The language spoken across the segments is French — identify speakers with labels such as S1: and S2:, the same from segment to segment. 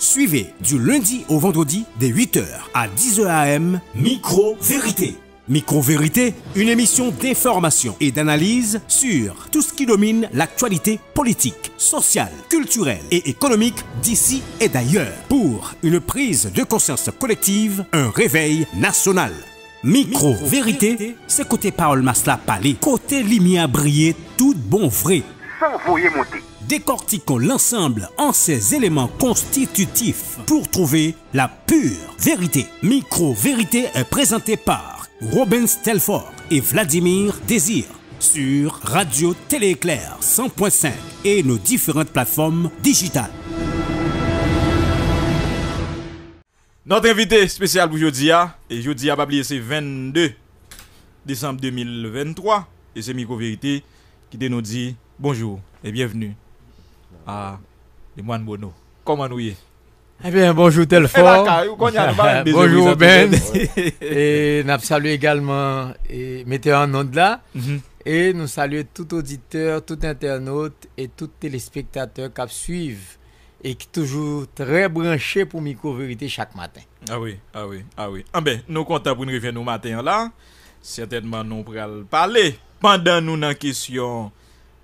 S1: Suivez du lundi au vendredi des 8h à 10h AM Micro-Vérité. Micro-Vérité, une émission d'information et d'analyse sur tout ce qui domine l'actualité politique, sociale, culturelle et économique d'ici et d'ailleurs pour une prise de conscience collective, un réveil national. Micro-Vérité, c'est côté Paul masla Palais, côté lumière briller, tout bon vrai monter. Décortiquons l'ensemble en ses éléments constitutifs pour trouver la pure vérité. Micro-vérité est présenté par Robin Stelford et Vladimir Désir sur Radio Téléclair 100.5 et nos différentes plateformes digitales. Notre
S2: invité spécial pour aujourd'hui, hein, et aujourd'hui, à oublier, c'est 22 décembre 2023, et c'est Micro-Vérité qui nous dit Bonjour et bienvenue à Les Bono. Comment nous y est
S3: Eh bien, bonjour Telfort. Eh, bonjour Ben. et nous saluons également et mettez en nom de là. Mhm. Et nous saluons tout auditeur, tout internaute et tout téléspectateur qui suivent et qui toujours très branché pour micro-vérité chaque matin.
S2: Ah oui, ah oui, ah oui. Ah ben, nous comptons pour nous revenir ce matin là. Certainement, nous pourrons parler pendant nous dans question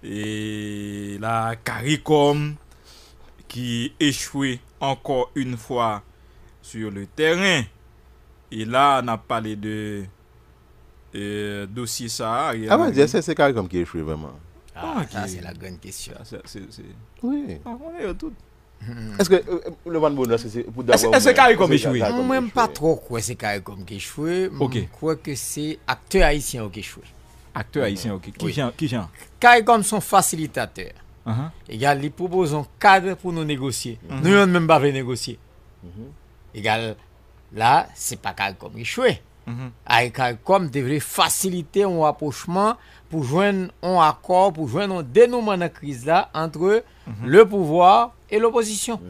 S2: E la karikom ki echwe ankon yon fwa sur le teren e euh, ah ah, ah, la nan pale de dosi sa a man diye se
S4: se karikom ki echwe
S2: a sa se la gwen kestyon se se se
S4: eske se karikom echwe mwen
S3: mwen pa tro kwe se karikom ki echwe mwen mwen kwe ke se akte haisyen ki echwe acteur mhm. haïtien, ok. Qui jean? oui. sont facilitateurs. Égal, uh-huh. ils proposent un cadre pour nous négocier. Mhm. Nous, n'avons même pas négocier. Égal, mhm. là, c'est pas CARICOM échoué. car CARICOM ah, devrait faciliter un rapprochement pour joindre un accord, pour joindre un dénouement de la crise là entre le pouvoir et l'opposition.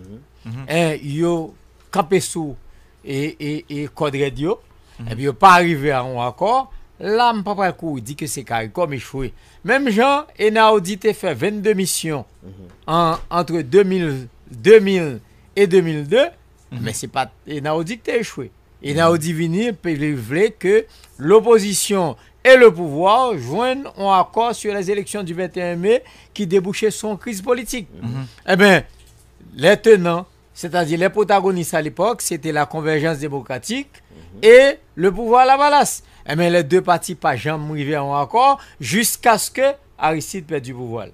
S3: Ils ont campé sous et, et, et code radio, et eh puis pas arrivé à un accord. L'âme pas dit que c'est carré comme échoué. Même Jean Enaudi a fait 22 missions mhm. entre 2000, et 2002, mais ce mais c'est pas Enaudi qui a échoué. Enaudi il voulait que l'opposition et le pouvoir joignent un accord sur les élections du 21 mai qui sur une crise politique. Mhm. Mhm. Eh bien, les tenants, c'est-à-dire les protagonistes à l'époque, c'était la convergence démocratique et le pouvoir à la balasse. Mè eh lè dè pati pa jamb mou rivè an wakor, jiska skè a risit pè di pou vol.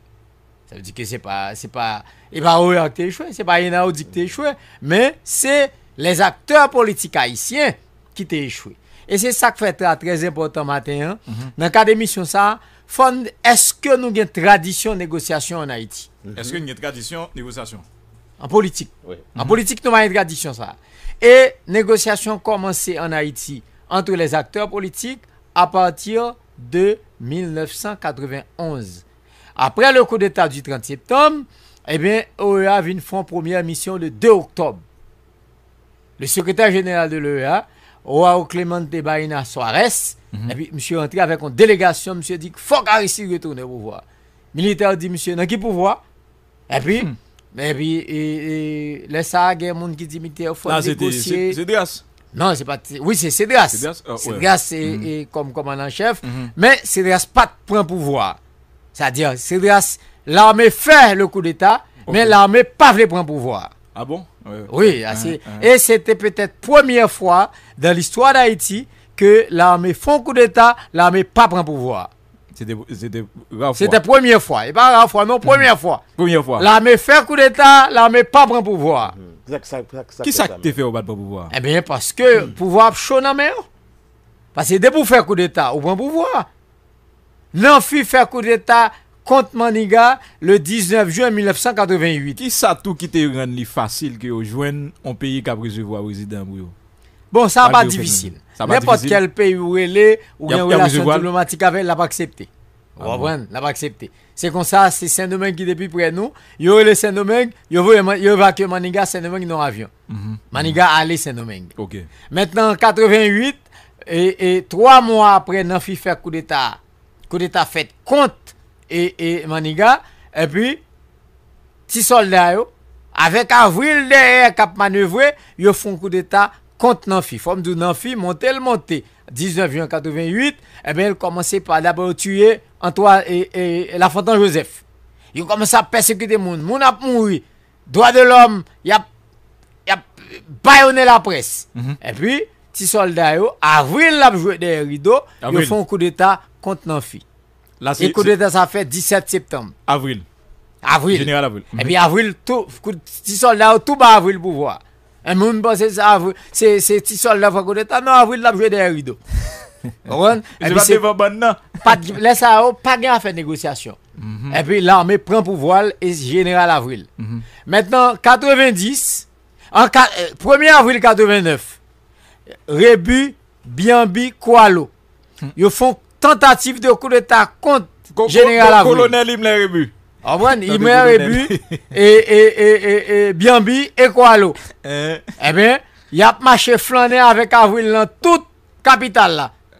S3: Sa vdi kè se pa, se pa, e pa ou yon ak te echouè, se pa yon an ou dik te echouè, mè se les akteur politik haïsyen ki te echouè. E se sa k fè tra trez important matin mhm. an, nan ka demisyon sa, fond, eske nou gen tradisyon negosyasyon an Haïti? Mhm. Eske nou gen tradisyon negosyasyon? An politik. An politik nou man gen tradisyon sa. E negosyasyon komanse an Haïti, entre les acteurs politiques à partir de 1991. Après le coup d'État du 30 septembre, eh bien, OEA vient une première mission le 2 octobre. Le secrétaire général de l'OEA, Oao Clemente Baina Suarez, mhm. et eh puis monsieur rentré avec une délégation, monsieur dit qu'il faut qu'Arissi retourne au pouvoir. Militaire dit monsieur, n'a qui pouvoir Et eh puis, mm. et eh puis, et, et, les monde qui dit militaire, faut négocier. C'est non, c'est pas. Oui, c'est Cédras. Cédras, euh, mhm. est comme commandant chef. Mhm. Mais Cédras pas de pouvoir. C'est-à-dire, Cédras, l'armée fait le coup d'État, mais l'armée pas veut prendre pouvoir. Ah bon Oui, assez. et c'était peut-être première fois dans l'histoire d'Haïti que l'armée fait font coup d'État, l'armée pas prend pouvoir. C'était C'était première fois. Et pas première fois, non, première mhm. fois.
S2: Première fois. L'armée
S3: fait coup d'État, l'armée pas prend pouvoir. Ki sa ki
S2: te fè ou bat pou pouvoi?
S3: Eh ben, paske pouvoi ap chou nan mè ou. Paske de pou fè kou d'Etat ou pou pouvoi. Nan fwi fè kou d'Etat kont Maniga le 19 juan 1988.
S2: Ki sa tou ki te yon ren li fasil ki yo jwen yon peyi kabrizevoi ou zidan mwyo?
S3: Bon, sa pa divisi. Sa pa divisi. Lèpote kel peyi ou elè ou yon relasyon diplomatik avè, la pa akseptè. Ah c'est comme ça, c'est Saint-Domingue qui est depuis près de nous. Yo le Saint-Domingue, il yo évacué Maniga, Saint-Domingue dans l'avion. Mhm. Maniga mhm. allait Saint-Domingue. Maintenant, 88, et, et trois mois après, Nanfi fait fait coup d'État. Coup d'État fait contre et, et Maniga. Et puis, les soldats, avec avril derrière, cap manœuvré, ils font coup d'État contre Nanfi. Forme de Nanfi, monte le monte. 19 juin 88, et eh bien, il commençait par d'abord tuer Antoine et, et, la Fontaine Joseph. Ils commencent à persécuter les gens. Les gens mouru. Droit de l'homme, ils ont baïonné la presse. Mm-hmm. Et puis, petits soldats, avril, ils ont joué des rideaux. Ils font un coup d'État contre Nafi. Le coup d'État, ça fait 17 septembre. Avril. Avril. Général avril. Et puis, mm-hmm. avril, tout, soldats, tout bas avril pour voir. Et gens pensent que c'est petit qui coup d'État. Non, avril, ils ont des rideaux. Lè sa ou, pa gen a fè nègociasyon E pi l'armè pren pou voil E general Avril Mètè nan 90 Premier Avril 89 Rebu, Biambi, Kualo Yo mm. fò tentatif De kou de ta kont General Avril Kou kolonel im lè rebu Avran, im lè rebu E Biambi, e Kualo E eh. eh ben, yap mache flanè Avèk Avril nan tout Kapital la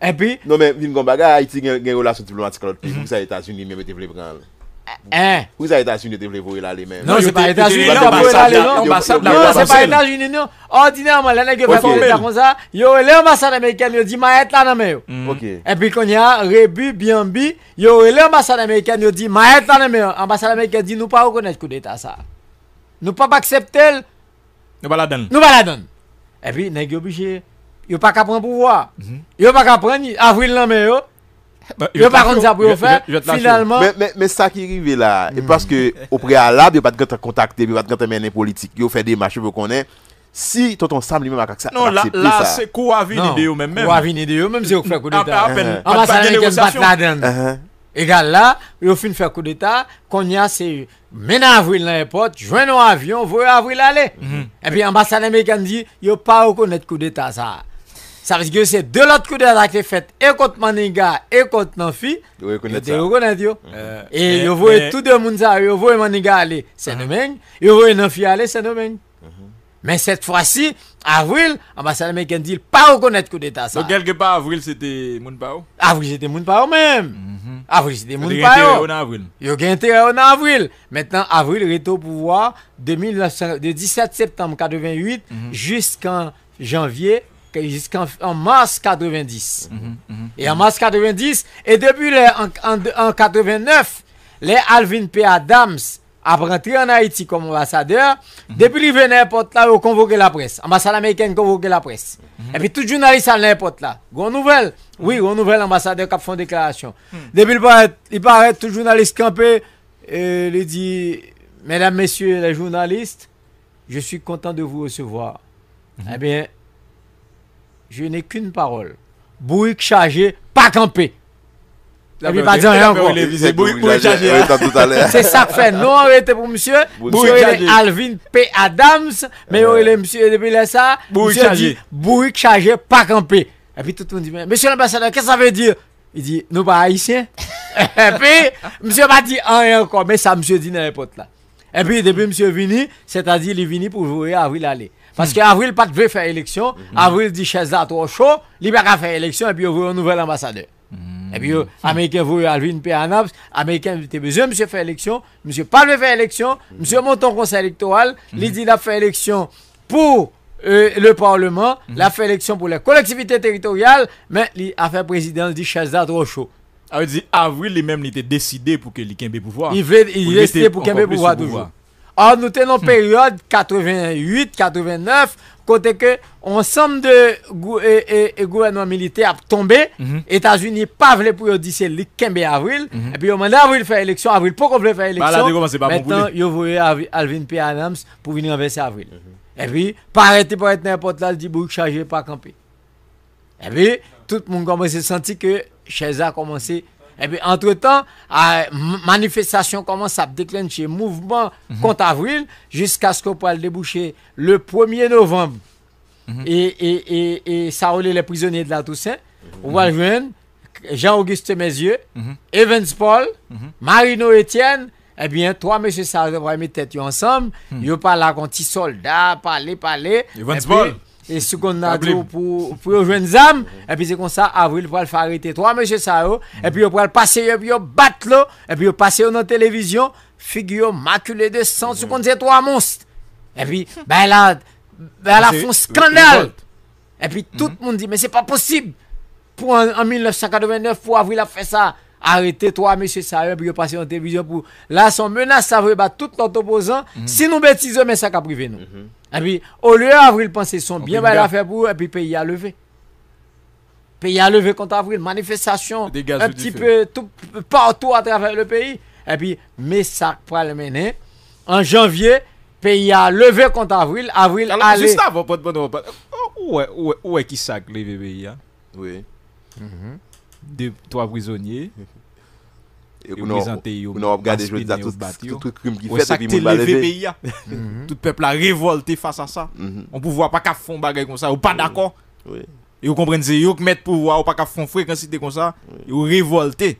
S4: E pi... Non men, vin kon baga, Haiti gen yon lasyon tiblo matikalot pi, pou mhm. sa Etats-Unis mè mè te vle vrean mè. E, e... Eh, pou eh. sa Etats-Unis te vle vre lalè mè. Non, se pa Etats-Unis mè pou lalè mè. Non, se pa Etats-Unis
S3: mè. Ordina mè, lè nè gen vle vle vle takon sa, yo wè lè, Ambasade Amerikan, yo non, non, non. di, ma etat nan mè yo. Mm. Ok. E pi kon ya, Rebu, Biambi, yo wè lè, Ambasade Amerikan, yo di, ma etat nan mè yo. Ambasade Amerikan di, nou pa wè konèj kou de etat sa. Nou pa a pas qu'à prendre pouvoir. a mhm. pas qu'à prendre avril l'an mais yo. a bah, pas qu'à ça pour faire finalement. Mais, mais, mais
S4: ça qui arrive là, et mhm. parce que au préalable, a pas de contacter, a pas de mener politique, yo fait des marches pour qu'on ait si tout ensemble lui-même a ça Non, là, là c'est
S3: quoi vini de eux même Quoi vini de eux même c'est au fait coup d'état. On va mhm. de battre là-dedans. Uh-huh. Égal là, un fin faire coup d'état, qu'on y a c'est maintenant avril dans vais dans l'avion, avion, voyez avril aller. Et puis l'ambassade américaine dit, yo pas reconnaître coup d'état ça. Ça veut dire que c'est de l'autre côté qui est fait et contre Maniga mhm. et contre Nanfi. Vous reconnaissez ça. Et vous voyez tout le monde ça. Vous voyez Maniga aller, c'est même. Vous voyez Nanfi aller, c'est même. Mhm. Mais cette fois-ci, avril, l'ambassade américaine dit pas reconnaître coup d'État. Donc quelque part, avril c'était Mounpao Avril c'était Mounpao même. Mhm. Avril c'était Mounpao. Il y a avril. Il y a intérêt avril. Maintenant, avril est au pouvoir de, 17 septembre 1988 jusqu'en janvier jusqu'en mars 90. Mhm, mhm, et en mhm. mars 90, et depuis en, 89, les Alvin P. Adams a rentré en Haïti comme ambassadeur. Depuis qu'il venait à porte là, ont convoqué la presse. Ambassade américaine convoquer la presse. Et puis tout journaliste à n'importe là. Bonne nouvelle. Oui, bonne nouvelle, ambassadeur qui une déclaration. Depuis il paraît, il paraît tout journaliste campé, et il dit, mesdames, messieurs les journalistes, je suis content de vous recevoir. Eh bien, je n'ai qu'une parole. Bouygues chargé, pas campé. il va pas dire rien encore. C'est ça que fait. Non, arrêtez pour monsieur. Monsieur Alvin P. Adams. Mais il est monsieur depuis là ça. Monsieur dit Bouygues chargé, pas campé. Et puis tout le monde dit Monsieur l'ambassadeur, qu'est-ce que ça veut dire Il dit Nous pas haïtiens. Et puis, monsieur m'a dit rien encore. Mais ça, monsieur dit n'importe là. Et puis, depuis monsieur Vini, c'est-à-dire, il est venu pour jouer à avril aller. Parce qu'Avril pas veut faire élection. Mhm. Avril dit chez là trop chaud. Il va faire élection et puis veut un nouvel ambassadeur. Mhm. Et puis, euh, Américain voulait Alvin P. Américain était besoin, monsieur fait élection, monsieur pas veut faire élection, monsieur monte conseil électoral, mhm. il dit qu'il a fait élection pour euh, le Parlement, la fait élection pour les collectivités territoriales, mais l'affaire présidence dit Chazda trop chaud. Ah, avril, lui-même, il était décidé pour que le pouvoir. Il veut, il qu'il pour le pouvoir toujours. Or, ah, nous tenons hmm. période 88-89, côté que ensemble de gou militaires gouvernement militaire a tombé, les hmm. États-Unis pas voulu pour dire le 15 avril, hmm. et puis au moment avril faire élection, avril on qu'on faire bah, élection. maintenant, ils voulu Alvin P. Adams pour venir renverser avril. Et puis, pas arrêter pour être n'importe là, le dit chargé, pas camper. Et puis, tout le monde commence à sentir que chez a commencé et eh puis, entre-temps, la manifestation commence à déclencher mouvement mhm. contre avril jusqu'à ce qu'on puisse déboucher le 1er novembre. Mhm. et, et, et, et, ça relève les prisonniers de la Toussaint. Mhm. On Jean-Auguste Mézieux, Evans Paul, Marino Etienne, eh bien, toi, monsieur, ça va mettre tête ensemble. Ils parlent avec soldats, petit soldat, parler, parler. Evans eh Paul et qu'on a pour pour jeunes âmes et puis c'est comme ça avril pour le faire arrêter trois monsieur ça mm. et puis pour le passer et puis battre et puis passer dans télévision figure maculée de sang ce compte c'est trois monstres et puis ben là ben là font scandale et puis tout mm. le monde dit mais c'est pas possible pour en, 1989 pour avril a fait ça arrêtez toi monsieur ça et puis passer en télévision pour là son menace ça veut battre tout notre opposant mm. si nous bêtisons mais ça qu'a privé nous mm-hmm. Et puis, au lieu d'avril, penser son bien, mal a faire pour, et puis pays a levé. Pays a levé contre avril, manifestation, un petit peu partout à travers le pays. Et puis, mais ça pour le mener. En janvier, pays a levé contre avril, avril il Juste
S2: avant, où est, où est, où est qui sac levé pays hein? Oui. Mhm. Deux, trois prisonniers. Yo kou nou ap gade jodi da tout koum ki fète pi moun ba leve. Ou sakte leve beya. Tout pepl la revolte fasa sa. On pou vwa pa ka fon bagay kon sa. Ou pa dako. Yo komprenze yo k met pou vwa ou pa ka fon fwe kansite kon sa. Yo revolte.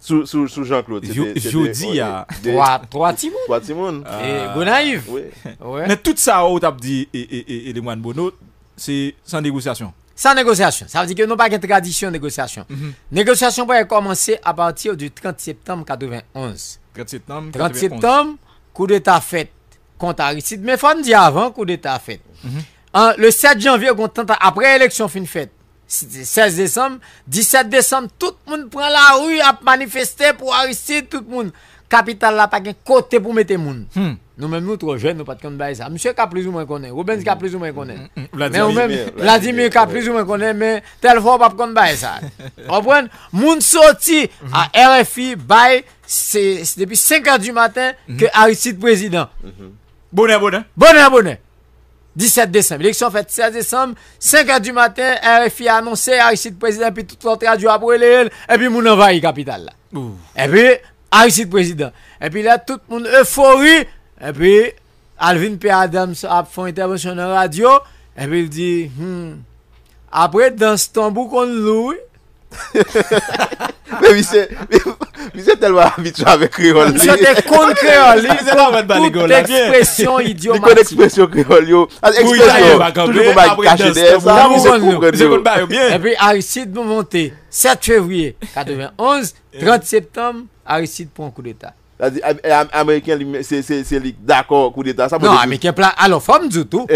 S2: Sou Jean-Claude. Jodi ya. 3 timoun. 3 timoun. E bonan yiv. Men tout sa
S3: ou tap di eleman bonot. Se san degustasyon. Sans négociation. Ça veut dire que nous n'avons pas de tradition de négociation. Mhm. Négociation pourrait commencer à partir du 30 septembre 91. 30 septembre 30 septembre, coup d'État fait contre Aristide. Mais il faut dire avant, coup d'État fait. Mhm. le 7 janvier, après l'élection fin fête. 16 décembre, 17 décembre, tout le monde prend la rue à manifester pour Aristide, tout le monde. Capital là, pas de côté pour mettre le monde. Hmm nous même nous, trop jeunes, nous pas de pas de ça. Monsieur qui a plus ou moins connaît, Rubens qui a mm-hmm. plus ou moins connaît.
S1: Mm-hmm. Mm-hmm. Vladimir
S3: qui a plus ou moins connaît, mais tel fois, pas de compte de ça. Vous comprenez? Moun sorti à RFI, by c'est depuis 5 h du matin que Aristide président. Bonne, Bon Bonne, abonnée. 17 décembre. L'élection faite 16 décembre, 5 h du matin, RFI a annoncé Aristide président, puis tout l'autre a après l'élection, et puis moun envahi capitale Et puis, Aristide président. Et puis là, tout le monde euphorie. Epi, Alvin P. Adams ap fon intervensyon nan radyo, epi di, hmm, apre dan stambou kon louy. Mwen mi se telwa avitou ave
S4: kriol li. Mwen se te kon kriol li pou tout ekspresyon idiomasi. Mwen kon ekspresyon kriol yo. Pou yon a yo bakan pou yon apre dan stambou. Mwen se kou kre diyo.
S3: Epi, Arisid mou mante, 7 fevriye, 91, 30 septem, Arisid pon kou de ta.
S4: Amèkèn eh, se li d'akò kou d'Etat. Non, Amèkèn
S3: plan. Alò, Fom djoutou,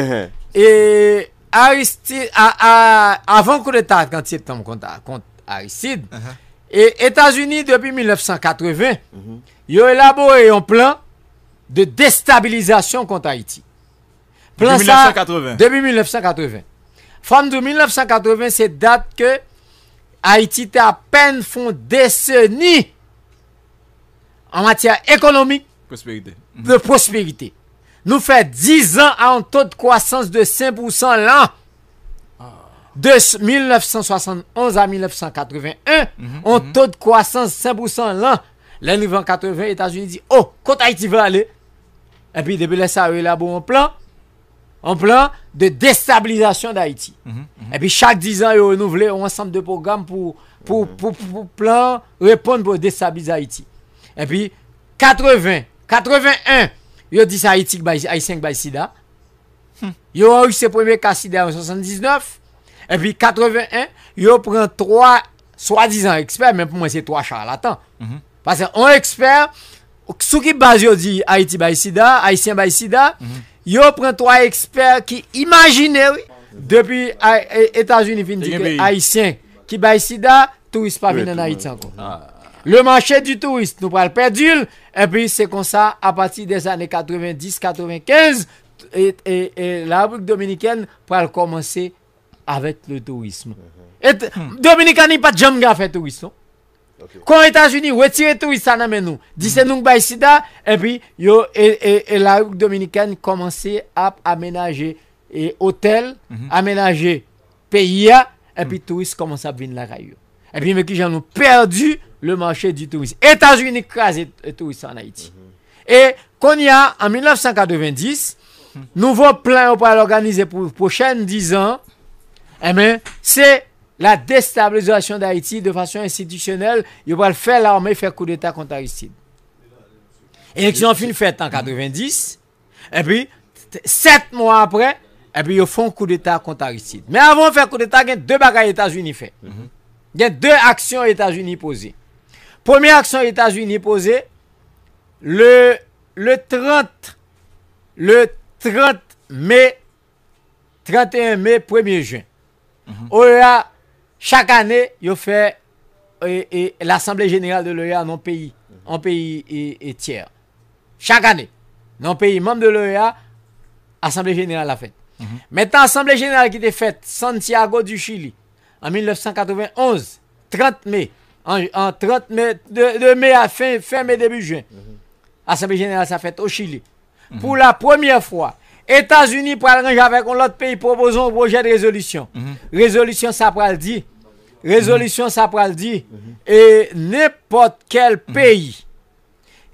S3: avan kou d'Etat, kante si etanm konta Aïtid, et e Etas-Uni, depi 1980, mhm. yo elabo e yon plan de destabilizasyon konta Aïtid. Depi 1980. Depi 1980. Fom djoutou, 1980, se dat ke Aïtid apen fon deseni en matière économique de prospérité. Nous fait 10 ans à un taux de croissance de 5% l'an. Ah. De 1971 à 1981, mhm, un mhm. taux de croissance 5% l'an. L'année 1980, les États-Unis dit Oh, quand Haïti va aller Et puis, depuis là, ça un plan, un plan de déstabilisation d'Haïti. Mhm, Et puis, chaque 10 ans, ils renouvelé un ensemble de programmes pour, répondre pour déstabiliser Haïti. E pi, 80, 81, yo di sa Haiti, Aïtien, Baye Sida. Hmm. Yo ou se pweme Kassida en 79. E pi, 81, yo pren 3, swadizan, ekspert, men pou mwen se 3 charlatan. Hmm. Pase, 1 ekspert, sou ki baz yo di Haiti, Baye Sida, Aïtien, Baye Sida. Hmm. Yo pren 3 ekspert ki imagine, depi Etats-Unis fin dike Aïtien, ki Baye Sida, tou ispa minen Aïtien kon. Le marché du tourisme, nous prenons perdu. Et puis, c'est comme ça, à partir des années 90-95, et, la République dominicaine pour commencer avec le tourisme. Mm Et n'est pas jamais fait tourisme. Quand les États-Unis retirent tout ça, nous mm-hmm. nous que sida, et puis yo, et, la République dominicaine commencé à aménager et hôtel, mm-hmm. aménager pays, et puis touristes commence à venir là. Et puis, mais qui j'en ai perdu le marché du tourisme. États-Unis crase le tourisme en Haïti. Et qu'on y a, en 1990, nouveau plan pour l'organiser pour les prochaines 10 ans, eh ben, c'est la déstabilisation d'Haïti de façon institutionnelle. Il va faire l'armée, faire coup d'État contre Aristide. Élection fin faite en 90, et puis, sept mois après, et puis ils font coup d'État contre Aristide. Mais avant de faire coup d'État, il y a deux bagages États-Unis fait. Il y a deux actions États-Unis posées. Première action États-Unis posée le, le 30 le 30 mai 31 mai 1er juin. Mhm. E chaque année, il fait et, l'Assemblée générale de l'OEA dans pays en pays et, tiers. Chaque année, dans pays membre de l'OEA, Assemblée générale a fait. Mhm. Maintenant, Assemblée générale qui était faite Santiago du Chili en 1991, 30 mai en, 30 mai, de, mai à fin, fin mai, début juin. Mm-hmm. Assemblée générale, ça fait au Chili. Mm-hmm. Pour la première fois, États-Unis pour avec avec l'autre pays proposant un projet de résolution. Mm-hmm. Résolution, ça le dire. Résolution, ça le dire. Et n'importe quel pays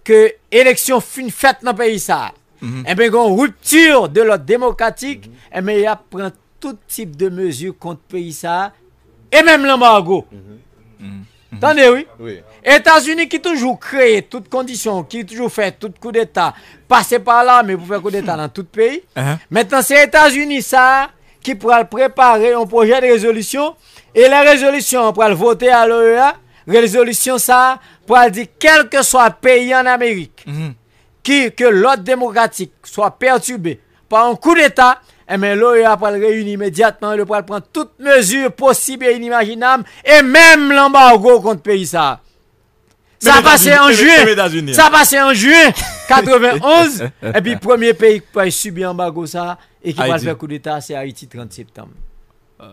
S3: que élection fin faite dans le pays, ça. Et eh bien, qu'on rupture de l'ordre démocratique, et eh bien, il a tout type de mesures contre le pays, ça. Et même l'embargo. Attendez, mhm. oui. États-Unis qui toujours créent toutes conditions, qui toujours fait tout coup d'État, passer par là, mais pour faire coup d'État dans tout pays. Uh-huh. Maintenant, c'est États-Unis, ça, qui pourra préparer un projet de résolution. Et la résolution, pour le voter à l'OEA. Résolution, ça, pour dire, quel que soit pays en Amérique, mhm. que l'ordre démocratique soit perturbé par un coup d'État, et bien, l'OEA va le réunir immédiatement, le va prendre toutes mesures possibles et inimaginables, et même l'embargo contre pays ça. Ça a hein. passé en juin. Ça a en juin 91. et puis, premier pays qui va subir l'embargo, ça et qui va faire coup d'État, c'est Haïti 30 septembre. Euh.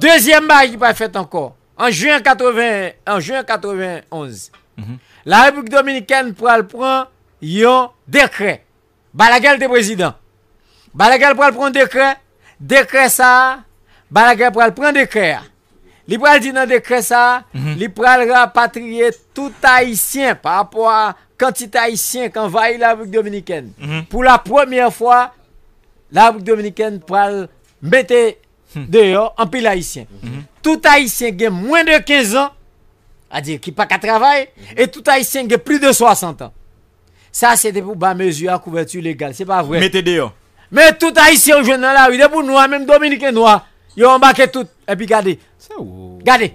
S3: Deuxième bail qui va fait encore. En juin, 80, en juin 91, mhm. la République dominicaine va le prendre un décret. guerre des présidents. Balagal pral prendre décret, décret ça, Balagal pral prendre décret. Li pral non décret ça, mhm. li pral rapatrier tout haïtien par rapport à quantité haïtien qui la République dominicaine. Mhm. Pour la première fois, la République dominicaine pral mettre mhm. dehors en pile haïtien. Tout haïtien qui a moins de 15 ans, à dire qui pas qu'à travail, et tout haïtien qui a plus de 60 ans. Ça, c'était pour bas mesure à couverture légale. C'est pas vrai. Mettez dehors. Men tout Haitien ou jwen nan la ou, de pou Noua, menm Dominikien Noua, yo mbake tout, epi gade, gade,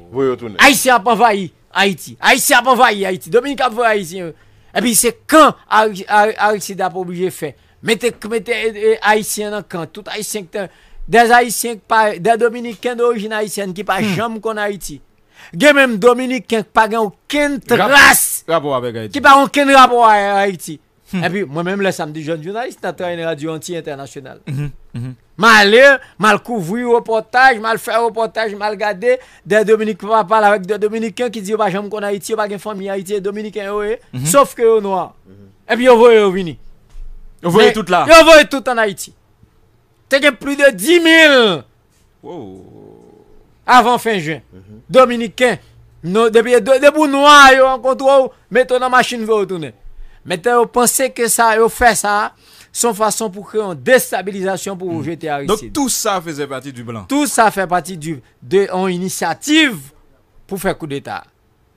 S3: Haitien apan vayi, Haitien apan vayi, Haitien, Dominikien apan vayi, Haitien, epi se kan Haitien apan oblige fe, mette Haitien nan kan, tout Haitien, des Haitien, des Dominikien de oujine Haitien, ki pa hmm. jam kon Haitien, gen menm Dominikien, ki pa gen ou ken tras,
S2: ki pa gen
S3: ou ken rabo a Haitien, Mhm. Et puis, moi-même, le samedi, jeune journaliste, je travaillé une radio anti-internationale.
S1: Mhm, mhm.
S3: Mal mal couvrir reportage, mal faire reportage, mal gardé des Dominicains qui parlent avec des Dominicains qui disent, bah, j'aime qu'on Haïti, pas bah, une famille Haïti, Dominicains, Sauf que, au oh, noir. Et puis, on voit, on venir. On voit tout là. On voit tout en Haïti. T'as plus de 10 000. Avant fin juin. Dominicains. Depuis, debout noir, on contrôle, oh, mettons dans la machine, veut retourner. Maintenant, vous pensez que ça, vous fait ça, son façon pour créer une déstabilisation pour vous mm. jeter à Donc tout ça faisait partie du blanc. Tout ça fait partie du, de en initiative pour faire coup d'État.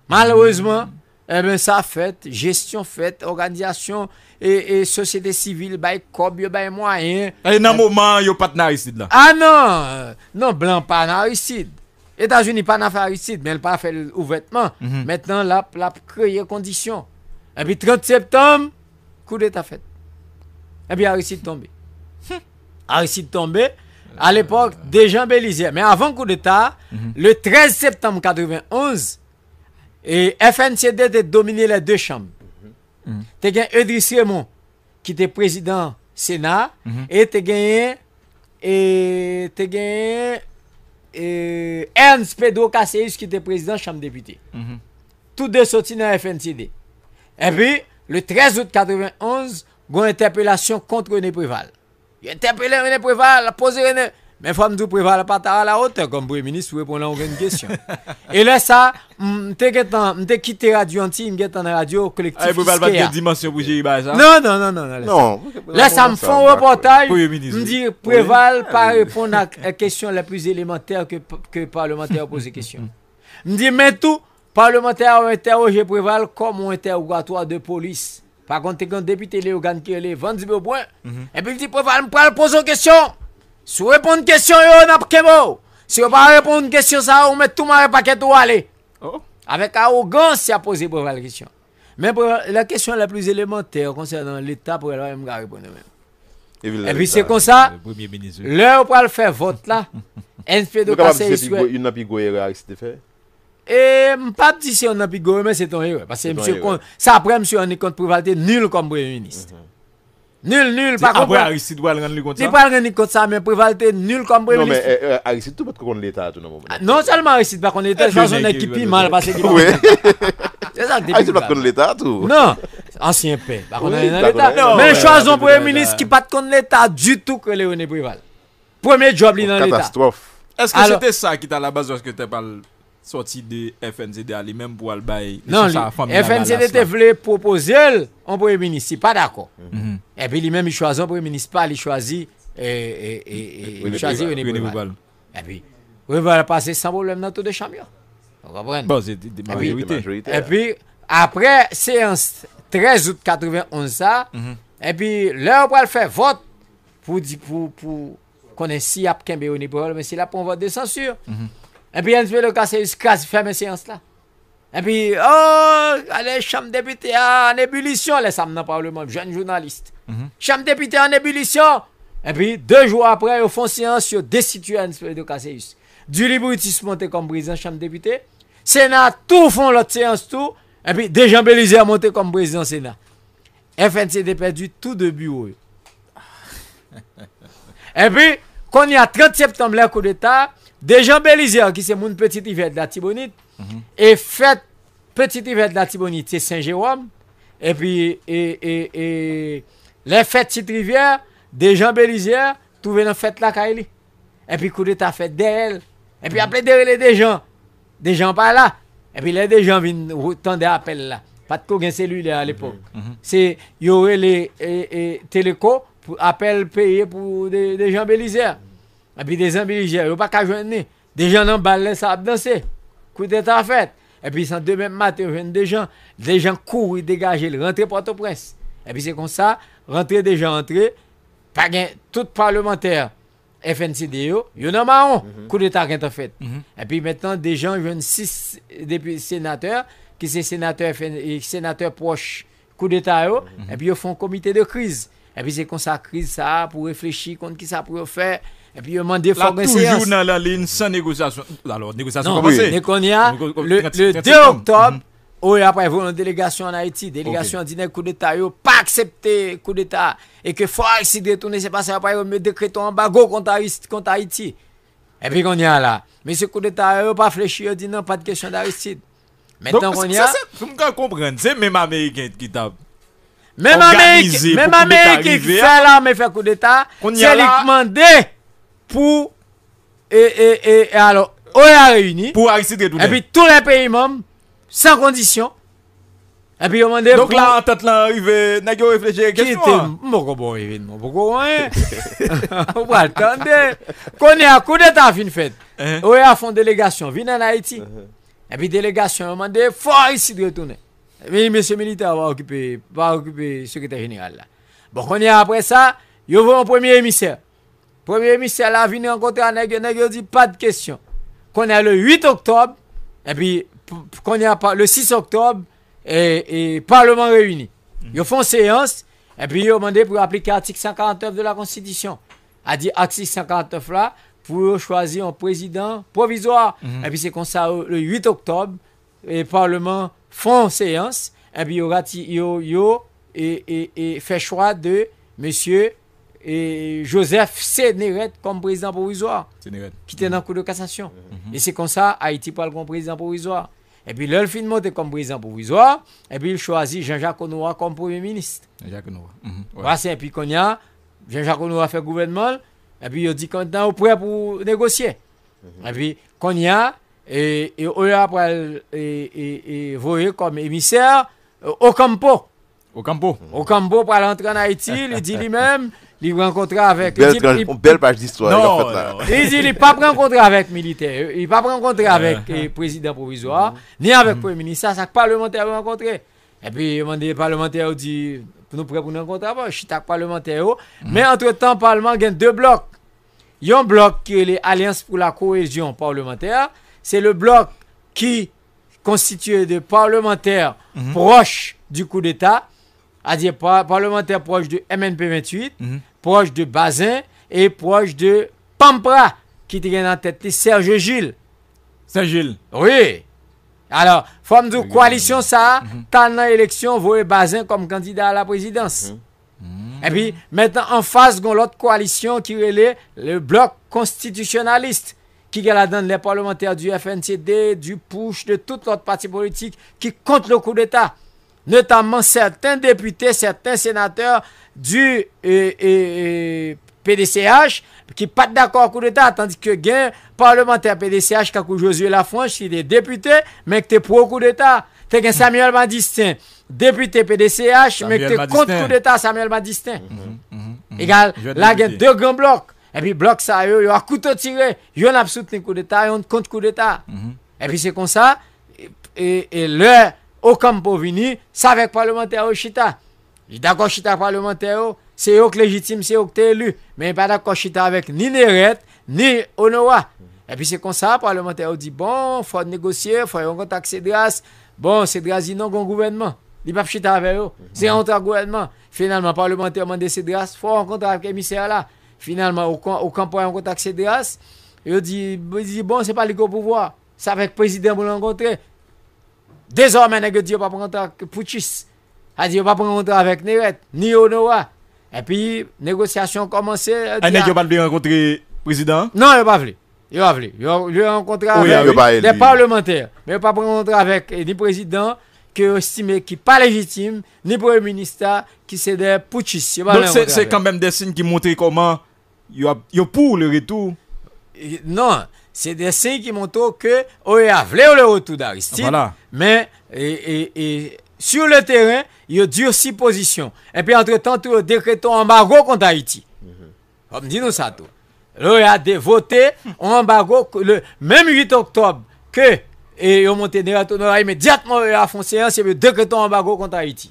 S3: Malheureusement, mm. eh ben, ça fait, gestion faite, organisation et, société civile, by bah, cob, by bah, moyen. Et dans le
S2: moment, il n'y a pas de là.
S3: Ah non, euh, non, blanc pas naricide. États-Unis pas fait mais elle pas fait ouvertement. Maintenant, mm-hmm. Maintenant, là, là, créer conditions. Et puis 30 septembre, coup d'état fait. Et eh puis Aristide tombé. Aristide tombé. À l'époque, déjà Bélizier. Mais avant coup d'état, mhm. le 13 septembre 1991, et FNCD a dominé les deux chambres. Mhm. Tu as gagné Raymond, qui était président Sénat, mhm. et tu as gagné et Ernst Pedro Casseus qui était président Chambre députée. Tous deux sortis dans FNCD. Et eh puis, le 13 août 91, une interpellation contre René Préval. Il interpellé René Préval, posé René. Mais femme du Préval pas à la hauteur comme Premier ministre pour répondre à une question. Et là, ça, m'te quitté Radio Anti, suis en radio collective. Ah, Préval pas de
S2: dimension pour gérer ça. Non, non, non, non. non. Là, ça me fait un reportage. Me dis,
S3: Préval pas répondre à la question la plus élémentaire que, que parlementaire pose question. Me dis, mais tout. Parlementère ou interroge preval kom ou interroga to a de polis. Par kontè kon depite li ou gan ki li vant zibè ou pwen. Epi viti preval m pral pose ou kèsyon. Sou repon dè kèsyon yo ou nap kem ou. Sou repon dè kèsyon sa ou mè touman repakèd ou ale. Awek a ougan si a pose preval kèsyon. Men preval la kèsyon la plouz elementère konsèr nan l'Etat pou elwa m ga repon de men. Epi se kon sa lè ou pral fè vot la en fè do kase iswè.
S4: Yon api goye re a kse te
S3: fè? Et eh, pas dit si on a pu mais c'est ton héros. Parce que monsieur, ça après, monsieur, on est contre privalité nul comme premier ministre. Mhm. Nul, nul, pas contre. Après, Aristide doit le rendre compte. Il pas le rendre compte ça, mais privalité nul comme premier ministre. Non, mais eh, eh, Aristide, tout pas contre l'État à tout moment. Ah, non seulement Aristide, pas contre l'État, je une équipe mal passée. Oui. C'est ça, ah,
S4: Aristide, pas contre l'État, tout. Non,
S3: ancien paix, pas contre l'État. Mais premier ministre qui pas contre l'État du tout que Léoné Prival. Premier job, lui, dans l'État. Catastrophe. Est-ce que c'était ça qui à la base lorsque tu parles
S2: Soti de FNZD a li menm pou al baye non, FNZD te
S3: vle propose On pou eminisi, si pa dako E pi li menm i chwazi, on pou eminisi pa Li chwazi E pi Ou e vala pase san pou lèm nan tout de chamyon Bon, zè de majorite E pi, apre 13 out 91 sa E pi, lè ou pou al fè Vot Konen si ap kenbe ou ne pou Mè si la pou an vot de sensur Mè mm-hmm. Et puis, ensuite, le cas, c'est ce fermer séance là. Et puis, oh, allez, chambre députée en ébullition, les samedis dans le Parlement, jeune journaliste. Mm -hmm. Chambre députée en ébullition. Et puis, deux jours après, ils font séance sur destitué Nspé de Casseus. Du liboutis monté comme président chambre députée. Sénat, tout font l'autre séance, tout. Et puis, déjà Belize a monté comme président Sénat. FNCD perdu tout de bureau. et puis, quand il y a 30 septembre, le coup d'État, des gens Belizère, qui c'est mon petit hiver de la Tibonite, mhm. et fête petit hiver de la Tibonite, c'est Saint-Jérôme, et puis et, et, les fêtes de rivière, gens Belizère, trouvé dans une fête là, Kaili. Et puis à ta fête d'elle, et puis mhm. appelé derrière les gens, des gens pas là, et puis les gens viennent des appels là. Pas de cogne cellule à l'époque. Mhm. C'est, il y avait les pour appels payés pour des gens Belizère. Et puis des gens pas jouer. Des gens de jan nan bal a fait. Et coup d'état fait. Et puis sans de mèm des gens, des gens gens gens courent, dégagent, ils Port-au-Prince, Et puis c'est comme ça, rentrer, des gens Pas gen tout parlementaire FNCDO, yo, yo nan mhm. coup d'état -hmm. fait. fait. Mhm. puis puis maintenant, mm -hmm. viennent metan sénateurs, six qui sont sénateurs, proches, coup d'État, mhm. et puis ils font un comité de crise. Et puis c'est comme ça, crise, ça, pour réfléchir, contre qui ça pourrait faire, et puis, il toujours dans la ligne sans négociation. Alors, négociation a le, 2 octobre, oui, après, vous, une délégation en Haïti, délégation okay. dîner coup d'État, n'a pas accepté coup d'État, et que faut ici détourner, c'est passé après, me décrété un embargo contre Haïti. Et puis, qu'on y a là. Mais ce coup d'État, n'a pas fléchi, on dit non, pas de question d'Aristide. Maintenant qu'on y a.
S2: Vous me comprendre c'est même Américain qui tape.
S3: Même Américain, même Américain qui fait là, mais fait coup d'État, c'est lui demandé pour et, et, et alors on a réuni pour Aristide Et puis tous les pays membres sans condition. Et puis on m'a Donc là en tête là arrivé, n'a réfléchir qu'est-ce question. Qui était hein. bon événement, pourquoi hein On attendez. Qu'on est à coup d'état fin fête. OEA font délégation, vient en Haïti. Uh-huh. Et puis délégation on m'a dit faut de retourner. Mais monsieur militaire va occuper va occuper secrétaire général là. Bon, on est après ça, y vont un premier émissaire. Premier ministre la venu rencontrer Un Nègre, a dit pas de question. Qu'on est le 8 octobre, et puis qu'on le 6 octobre, et, et Parlement réuni. Mm-hmm. Ils font séance, et puis ils ont demandé pour appliquer l'article 149 de la Constitution. A dit article 149 là, pour choisir un président provisoire. Mm-hmm. Et puis c'est comme ça, le 8 octobre, et Parlement font séance, et puis ils ont et, et, fait choix de monsieur et Joseph Sénéret comme président provisoire, qui était dans le coup de cassation. Mhm. Mhm. Et c'est comme ça, Haïti parle comme président provisoire. Et puis, là, il monte comme président provisoire, et puis il choisit Jean-Jacques Onoua comme premier ministre.
S2: Jean-Jacques Onoa. Mm
S3: -hmm. et puis, Jean-Jacques Onoa fait gouvernement, et puis il dit qu'on est prêt pour négocier. Mhm. Et puis, Konya et et, et, et, et, et, comme émissaire, au euh, campo. Au Campo. Au Campo pour aller en Haïti, il dit lui-même, il rencontre avec. Belle, une
S4: belle page d'histoire.
S3: il dit, il pas rencontré avec militaire, il n'est pas rencontré avec le eh, président provisoire, ni avec le mm-hmm. premier ministre, ça, parlementaire rencontré. Et puis, il parlementaire, dit, nous pour nous rencontrer suis parlementaire. Oh. Mm-hmm. Mais entre-temps, le Parlement a deux blocs. Il y a un bloc qui est l'Alliance pour la cohésion parlementaire. C'est le bloc qui constitué de parlementaires mm-hmm. proches du coup d'État à dire parlementaire proche de MNP 28, mhm. proche de Bazin et proche de Pampra, qui est en tête, Serge Gilles. Serge Gilles. Oui. Alors, forme de coalition, ça, a mhm. tant dans l'élection, Bazin comme candidat à la présidence. Mhm. Et puis, maintenant, en face, on l'autre coalition qui est le bloc constitutionnaliste qui est donne les parlementaires du FNCD, du Push, de toute l'autre parti politique qui compte le coup d'État notamment certains députés, certains sénateurs du euh, PDCH qui pas d'accord coup d'état tandis que gain parlementaire PDCH qui Josué Lafranche qui est député mais qui est pour coup d'état t'es un Samuel Madistin député PDCH mais qui est contre coup d'état Samuel Madistin égal là il y a deux grands blocs et puis bloc ça il y a couteau tiré yo n'a soutenu coup d'état un contre coup d'état et puis c'est comme ça et, et, et au pour venir, ça avec parlementaire au chita. D'accord chita parlementaire, c'est eux qui légitime, c'est eux qui élu. Mais pas d'accord chita avec ni Neret, ni Onoa. Et puis c'est comme ça, parlementaire dit, bon, faut négocier, faut rencontrer contact Cédras. Bon, Cédras dit non, bon gouvernement. Il pas chita avec eux. C'est mhm. un gouvernement. Finalement, parlementaire demande Cédras, faut rencontrer contact avec l'émissaire là. Finalement, au, camp pour rencontrer contact Cédras. Il dit, bon, c'est pas le pouvoir. C'est avec le président pour rencontrer. Désormais, n'y Dieu pas prendre n'y A dit pas prendre avec Neret, ni Onoa. Et puis négociation commencé. n'y a pas de rencontrer président Non, il pas voulu. Il pas voulu. Il rencontré avec les parlementaires, mais pas rencontre avec eh, ni président qui estimé qui pas légitime, ni premier ministre qui c'est des Pouchis. Donc c'est quand
S2: même des signes qui montrent comment il y a pour le retour.
S3: Non, c'est des signes qui montrent que OEA oh, a le retour d'Aristide. Mais et, sur le terrain, il y a durci position. Et puis entre-temps, tout décrété un embargo contre Haïti. Mm-hmm. Comme dit-nous ça tout. L'OEA a voté un embargo le même 8 octobre que et ils ont monté des retours immédiatement ils ont c'est le décret embargo contre Haïti.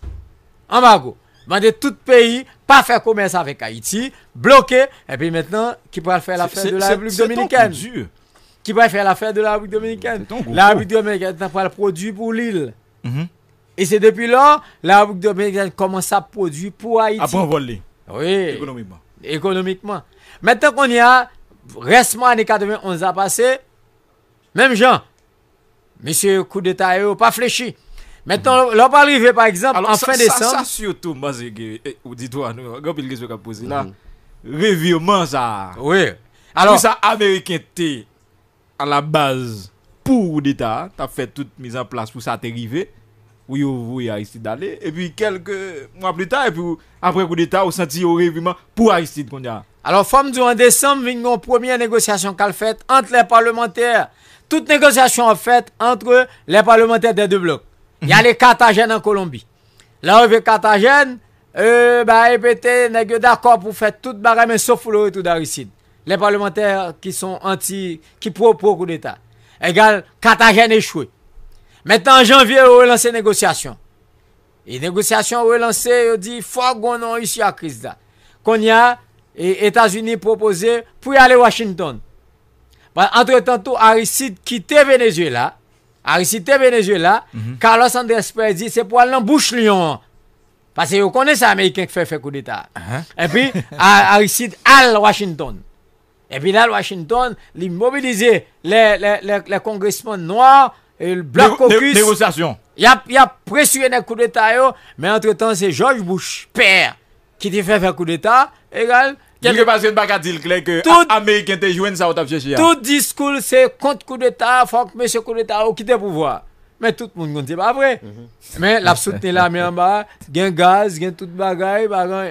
S3: Embargo. Mandé tout pays pas faire commerce avec Haïti, bloqué et puis maintenant qui pourra faire l'affaire de la République dominicaine qui va faire l'affaire de la République dominicaine. La République dominicaine n'a pas le produit pour l'île. Mm-hmm. Et c'est depuis là, la République dominicaine commence à produire pour Haïti. Après, Oui. Économiquement. Économiquement. Maintenant qu'on y a, récemment années 91 a passé, même Jean monsieur coup d'État, pas fléchi. Maintenant, mm-hmm. l'on va arriver, par exemple, en fin décembre. Ça, surtout,
S2: moi, eh, dis-toi, nous, quand il question a posé là, ça. Mm-hmm. Oui. Alors. Tout ça, américain, à la base pour l'État, tu as fait toute mise en place pour ça arriver. Oui, oh, oui, Aristide d'aller. Et puis quelques
S3: mois plus tard, et puis après coup d'État, y au vraiment pour Aristide qu'on a. Alors, en décembre, vient une première négociation qu'elle fait entre les parlementaires. Toute négociation en fait entre les parlementaires des deux blocs. Mhm. Il y a les catagènes en Colombie. Là, on veut ben euh, bah, répéter, d'accord pour faire toute barème, sauf le retour d'Aristide les parlementaires qui sont anti, qui pro coup d'État. Égal, Carthagène échoué. Maintenant, en janvier, on relance les négociations. Et négociations relancées, on dit, faut qu'on en ici à crise Qu'on y a, et États-Unis proposé pour aller à Washington. Bah, entre-temps, tout Aristide quitte Venezuela. Aristide Venezuela. Mhm. Carlos Andrés Pérez dit, c'est pour aller en bouche lyon. Parce que vous connaissez les Américains qui font fait coup d'État. Uh-huh. Et puis, Aristide à Washington. E pi la Washington li mobilize Le kongresman noir E le blok kokus Y ap presye ne kou deta yo Me entre tan se George Bush Per ki te fe fe kou deta Egal Tout diskoul se kont kou deta Fok mese kou deta ou ki te pouvo Me tout moun kont se pa apre Me la souten la mi an ba Gen gaz gen tout bagay Bagay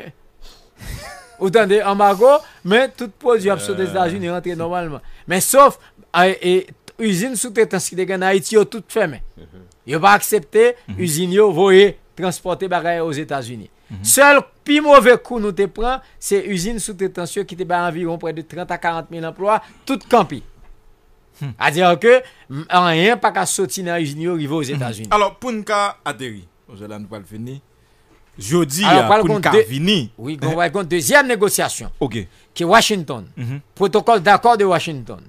S3: Ou tan de Amago, men tout podi wap sou de Etats-Unis euh, rentre normalman. Men sauf, e, usine sou tretansi de gen Aitiyo tout femen. Mhm. Yo pa aksepte, mhm. usine yo voye transporte bagay ou Etats-Unis. Mhm. Sel, pi mouve kou nou te pran, se usine sou tretansi hmm. yo ki te bay anviron pre de 30 a 40 mil emplwa tout kampi. Adi anke, anyen pa ka soti nan usine yo rive ou Etats-Unis. Hmm. Alors, poun ka aderi, Ozelan Valveni? Jeudi, pour Carvini. Oui, on a une deuxième négociation. OK. Qui est Washington. Mhm. Protocole d'accord de Washington.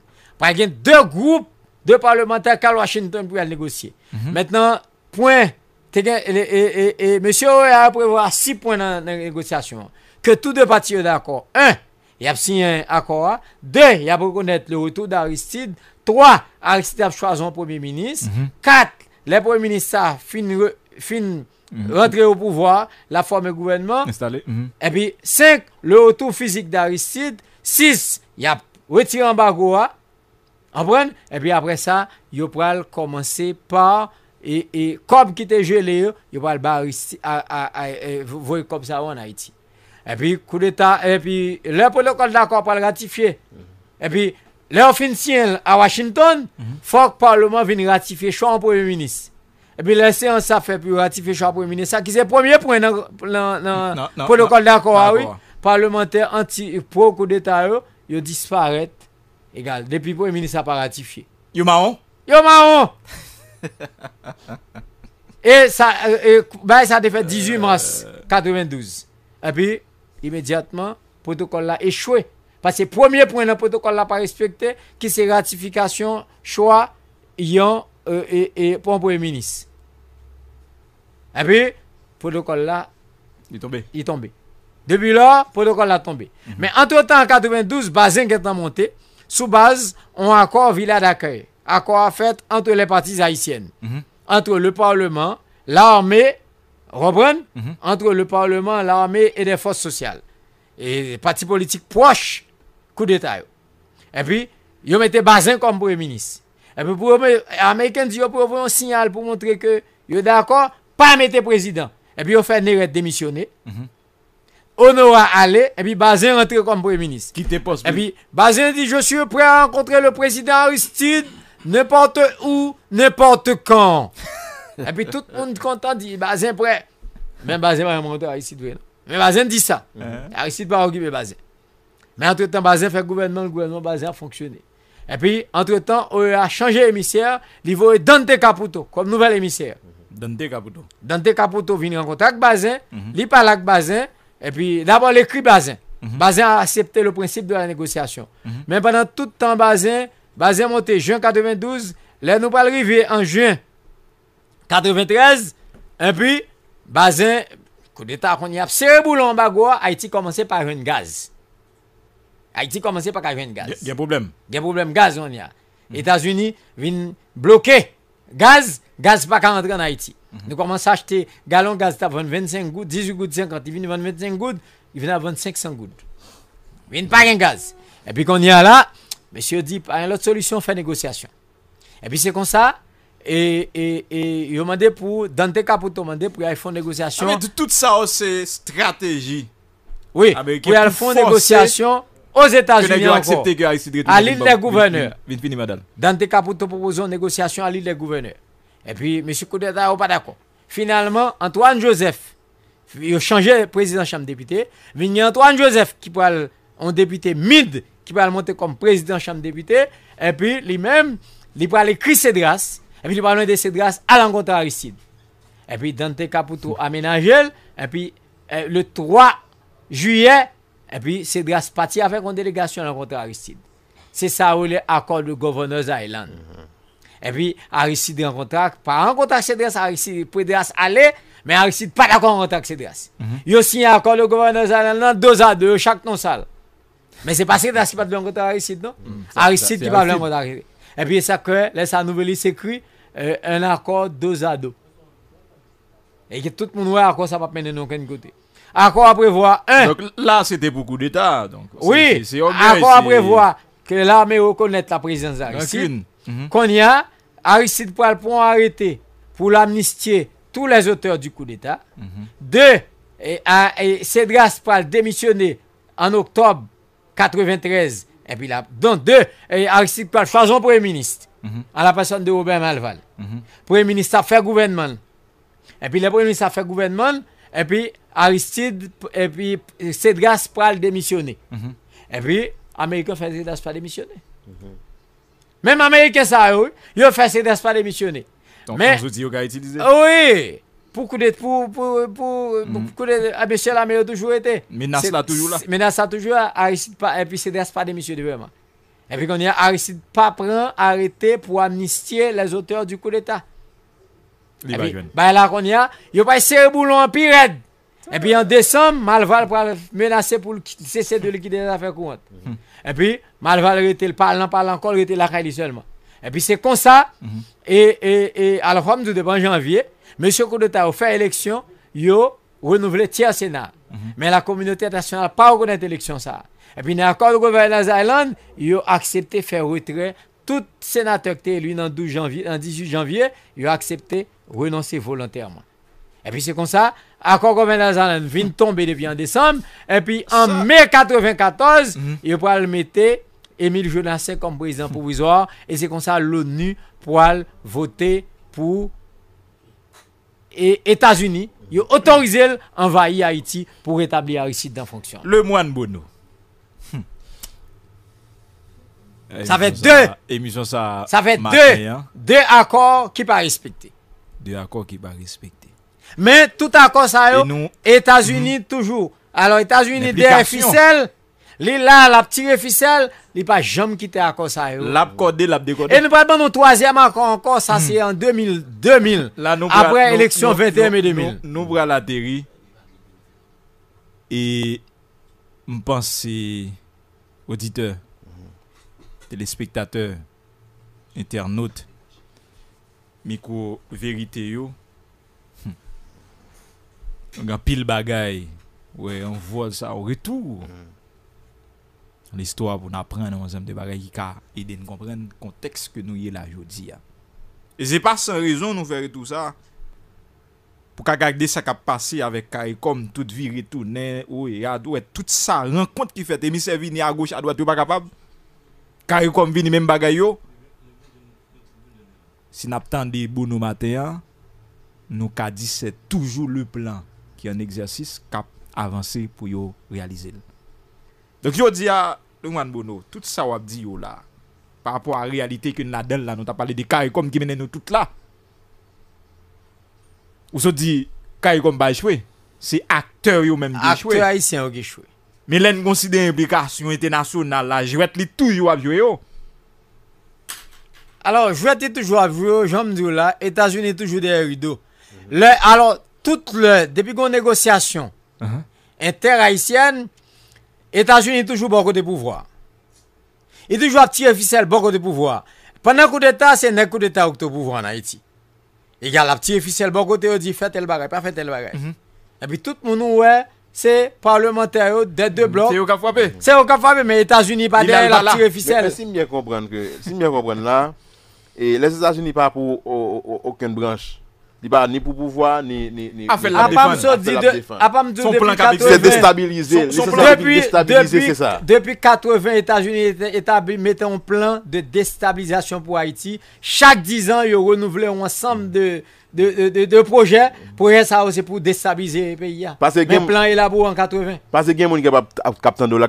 S3: Il y a deux groupes de parlementaires ont Washington pour négocier. Mhm. Maintenant, point. Et, et, monsieur a prévu six points dans la négociation. Que tous deux partis sont d'accord. Un, il y a signé un accord. Deux, il y a reconnaître le retour d'Aristide. Trois, Aristide a choisi un premier ministre. Mhm. Quatre, le premier ministre a fini. Fin, Mhm. rentre ou pouvoi, la forme gouvenman e pi 5 le ou tou fizik da ristid 6, y ap wetiran bagou anpren, e pi apre sa yo pral komanse pa, e kom ki te jele yo pral ba ristid a voye kom sa ou an a iti e pi kou de ta, e pi le pou le kontakor pral ratifiye e pi, le ou fin sien a Washington, fok parloman vin ratifiye, chan pou yon minis Et puis la séance a fait pour ratifier le choix premier ministre, qui est le premier point dans le protocole d'accord, ah oui. Parlementaire anti-pro coup d'État, ils disparaissent. Égal, depuis le premier ministre n'a pas ratifié. Yo marron Yo marron Et ça, euh, et, bah, ça a été fait 18 mars 92. Euh. Et puis, immédiatement, le protocole a échoué. Parce que le premier point dans le protocole n'a pas respecté, qui c'est ratification, choix, yon, euh, et, pour un premier ministre. Et puis, le protocole là, il est tombé. Il est tombé. Depuis là, le protocole a tombé. Mhm. Mais entre-temps, en 92, Bazin est monté sous base on accord Villa d'accueil. Accord fait entre les partis haïtiennes. Mhm. Entre le Parlement, l'armée, reprendre, mhm. entre le Parlement, l'armée et les forces sociales. Et les partis politiques proches, coup d'État. Et puis, ils ont mis Bazin comme Premier ministre. Et puis, les Américains pour un signal pour montrer que ils d'accord pas mettre président. Et puis, on fait Neret démissionner. On aura mm-hmm. Honora aller, et puis Bazin rentre comme premier ministre. Et puis, Bazin dit, je suis prêt à rencontrer le président Aristide, n'importe où, n'importe quand. et puis, tout le monde content dit, Bazin prêt. Même Bazin va remonter Aristide. Mais Bazin dit ça. Mm-hmm. Aristide va occuper Bazin. Mais entre-temps, Bazin fait gouvernement, le gouvernement Bazin a fonctionné. Et puis, entre-temps, on a changé émissaire, il va Dante Caputo comme nouvel émissaire. Dante Caputo. Dante Caputo vient rencontrer Bazin, mhm. il parle avec Bazin, et puis d'abord il écrit Bazin. Mhm. Bazin a accepté le principe de la négociation. Mhm. Mais pendant tout le temps, Bazin, Bazin monté juin 92, là nous pas arrivé en juin 93, et puis Bazin, coup d'État qu'on y a serré boulon en bagoua, Haïti commençait par une gaz. Haïti commençait par une gaz. Il y a un problème. Il y a un problème gaz, on y a. États-Unis viennent bloquer gaz Gaz pas qu'à rentrer en Haïti. Mhm. Nous commençons à acheter gallon gaz à 25 gouttes, 18 gouttes 50, il vient de 25 gouttes, il vient vendre 2500 gouttes. Il n'y a pas de gaz. Et puis quand on y a là, monsieur dit, a une autre solution, faire négociation. Et puis c'est comme ça, et, et, et il demandé pour, Dante Caputo, cas pour y aller faire négociation. Mais ah, mais tout ça, oh,
S2: c'est stratégie. Oui, pour aller faire négociation aux États-Unis accepté Que à l'île des gouverneurs.
S3: Vite, madame. une négociation à l'île des gouverneurs. Et puis, M. Koudeta n'est pas d'accord. Finalement, Antoine Joseph, il a changé président de la Chambre des députés. Il y a Antoine Joseph qui parle en député mid, qui parle monter comme président de la Chambre des députés. Et puis, lui-même, il parle écrit grâces, Et puis, il parle de grâces à l'encontre Aristide. Et puis, Dante Caputo aménagé. Et puis, euh, le 3 juillet, et puis Cédras parti avec une délégation à l'encontre Aristide. C'est ça, où l'accord de gouverneur Island. Et puis, Aristide en contact, pas en contact Cédras, Aristide, est allait, mais Aristide pas d'accord en contact Cédras. Il mhm. a signé un accord le gouverneur deux à deux, chaque non sale. Mais c'est pas Cédras qui pas de contact Aristide, non? Mhm. Aristide qui pas de Aristide. Et puis, ça que, laisse la nouvelle s'écrit, euh, un accord deux à deux. Et que tout le monde voit à quoi ça va mener nous, aucun côté. Accord à prévoir un. Donc là, c'était beaucoup d'États. d'État. Oui, accord à prévoir que l'armée reconnaît la présidence d'Aristide. Qu'on mhm. y a, Aristide Poil pour arrêter, pour l'amnistier tous les auteurs du coup d'État. Mhm. Deux, et, et Cédras Poil démissionner en octobre 93. Et puis là, donc deux, et Aristide Poil faisons Premier ministre, mhm. à la personne de Robert Malval. Premier ministre, ça fait gouvernement. Et puis le Premier ministre, ça fait gouvernement. Et puis Aristide, et puis Cédras Poil démissionner. Et puis, Américain fait Cédras Poil démissionner. Même Américain, ça, eu, il a fait ses pas démissionner. Donc, vous dis, qu'ils a utilisé. Ah oui, pour coup de. Pour, pour, pour, mm. pour de. la a toujours été. Menace là, toujours là. Menace là, toujours là. Aristide pas. Et puis, c'est pas démissionné, vraiment. Et puis, qu'on y a Aristide pas prendre, arrêté pour amnistier les auteurs du coup d'État. Et puis, bah là, qu'on y a, il a pas serré boulon en pire. Et puis en décembre, Malval pour menacer pour cesser de liquider les affaires courantes. Mm. Et puis, Malval était le parlant, parlant encore, était la réalité. seulement. Et puis c'est comme ça, mhm. et, et, et à la du janvier, M. Koudota a fait élection, il a renouvelé tiers Sénat. Mhm. Mais la communauté nationale n'a pas reconnu l'élection ça. Et puis, dans l'accord du gouvernement des il a accepté de faire retrait. Tout sénateur qui était élu dans 12 janvier, en 18 janvier, il a accepté de renoncer volontairement. Et puis c'est comme ça, accord gouvernemental vient tomber depuis en décembre et puis en mai 1994, mhm. il a le mettre Émile Jonasset comme président provisoire et c'est comme ça l'ONU pour voter pour les États-Unis ils autorisé envahir Haïti pour rétablir réussite dans fonction
S2: le moine Bono hum.
S3: ça fait deux
S2: ça ça fait deux hein.
S3: deux accords qui pas respectés
S2: deux accords qui pas respectés
S3: Men, tout akos a yo, Etats-Unis toujou. Alors, Etats-Unis de Ficelle, li la, la ptire Ficelle, li pa jom kite akos a yo.
S2: Lap kode, lap
S3: de kode. E nou pradman nou twaziam akon, sa se en 2000,
S2: apre eleksyon 21 mai 2000. Nou pralateri, e mpansi, auditeur, telespektateur, internaut, mikro veriteyo, Gapil bagay, wey, an vo sa ou retou. Mm. L'histoire pou nan prenen an zemde bagay ki ka eden kon prenen konteks ke nou ye la jodi ya. E zi pa san rezon nou fe retou sa. Pou ka gagde sa kap pase avek kari e kom tout vi retou, ne, ou, e, ya, dwe, tout sa renkont ki fete, mi se vini a goch, a dwe, tou pa kapab. Kari e kom vini men bagay yo. Si nap tan debou nou mate ya, nou ka di se toujou lup lan. qui est un exercice cap avancé pour yo réaliser. Donc yo dit à tout ça on dit yo là par rapport à la réalité que nous avons là, On t'a parlé de CARICOM qui mène nous toutes là. Ou se dit CARICOM va échouer, c'est acteur yo même qui échoué. Acteur haïtien qui échoué. Mais considère implication internationale là, je vais
S3: tout yo à jouer Alors, je vais toujours à jouer, j'aime dire là, États-Unis toujours derrière rideau. Mm alors, tout le, depuis qu'on négociation uh-huh. inter-haïtienne, États-Unis toujours beaucoup de pouvoir. Ils toujours à petits ficelle beaucoup de pouvoir. Pendant coup d'État, c'est un coup d'État qui pouvoir en Haïti. Il y a la officiel officielle, bon côté, il dit, faites tel bagage, pas faites tel bagage. Uh-huh. Et puis tout le monde, ouais, c'est parlementaire des deux blocs. C'est au cas frappé. C'est au cas frappé, mais États-Unis, pas derrière la petite officielle.
S4: si bien comprendre que, bien comprendre là, et les États-Unis pas pour aucune branche. Il pas ni pour pouvoir, ni. ni, ni ah, la défense. De, son plan C'est déstabilisé. 80... son plan depuis, déstabilisé, c'est
S3: Depuis 80, États-Unis établi mettent un plan de déstabilisation pour Haïti. Chaque 10 ans, ils renouvelent un ensemble de. De, de, de projets pour ça c'est pour déstabiliser le pays. Hein. Parce que le plan élaboré en 80.
S4: Parce que il y a des gens qui captent de la